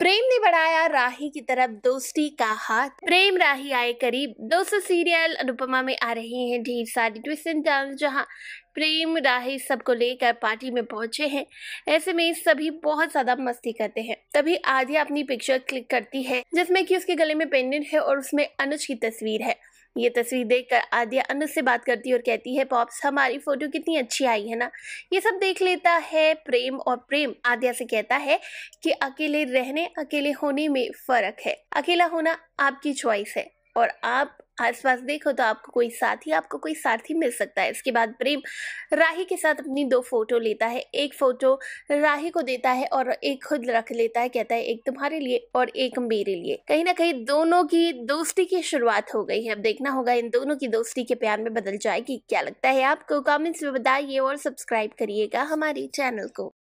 प्रेम ने बढ़ाया राही की तरफ दोस्ती का हाथ प्रेम राही आए करीब दोस्तों सीरियल अनुपमा में आ रहे हैं ढेर सारी ट्विस्ट एंड टर्न्स जहां प्रेम राही सबको लेकर पार्टी में पहुंचे हैं ऐसे में सभी बहुत ज्यादा मस्ती करते हैं तभी आध्या अपनी पिक्चर क्लिक करती है जिसमें कि उसके गले में पेंडेंट है और उसमें अनुज की तस्वीर है ये तस्वीर देख कर आद्या अनुज से बात करती है और कहती है पॉप्स हमारी फोटो कितनी अच्छी आई है ना ये सब देख लेता है प्रेम और प्रेम आद्या से कहता है कि अकेले रहने अकेले होने में फ़र्क है अकेला होना आपकी चॉइस है और आप आसपास देखो तो आपको कोई साथी आपको कोई सारथी मिल सकता है इसके बाद प्रेम राही के साथ अपनी दो फोटो लेता है एक फोटो राही को देता है और एक खुद रख लेता है कहता है एक तुम्हारे लिए और एक मेरे लिए कहीं ना कहीं दोनों की दोस्ती की शुरुआत हो गई है अब देखना होगा इन दोनों की दोस्ती के प्यार में बदल जाएगी क्या लगता है आपको कॉमेंट्स में बताइए और सब्सक्राइब करिएगा हमारे चैनल को